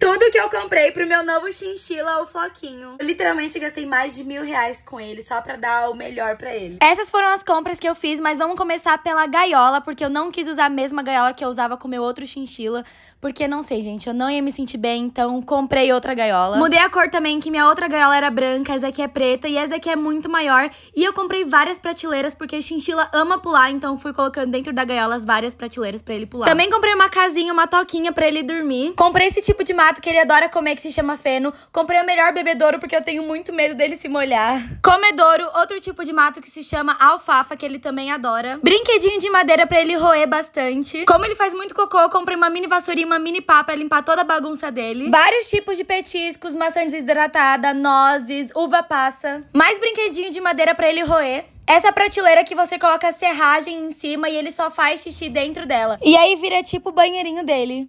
tudo que eu comprei pro meu novo chinchila, o Floquinho. Eu literalmente gastei mais de mil reais com ele, só pra dar o melhor pra ele. Essas foram as compras que eu fiz, mas vamos começar pela gaiola, porque eu não quis usar a mesma gaiola que eu usava com o meu outro chinchila, porque não sei, gente, eu não ia me sentir bem, então comprei outra gaiola. Mudei a cor também, que minha outra gaiola era branca, essa daqui é preta e essa daqui é muito maior. E eu comprei várias prateleiras, porque chinchila ama pular, então fui colocando dentro da gaiola as várias prateleiras pra ele pular. Também comprei uma casinha, uma toquinha pra ele dormir. Comprei esse tipo de máquina pato que ele adora comer que se chama feno. Comprei o melhor bebedouro porque eu tenho muito medo dele se molhar. Comedouro, outro tipo de mato que se chama alfafa, que ele também adora. Brinquedinho de madeira pra ele roer bastante. Como ele faz muito cocô, eu comprei uma mini vassourinha, uma mini pá pra limpar toda a bagunça dele. Vários tipos de petiscos, maçã desidratada, nozes, uva passa. Mais brinquedinho de madeira pra ele roer. Essa prateleira que você coloca serragem em cima e ele só faz xixi dentro dela. E aí vira tipo o banheirinho dele.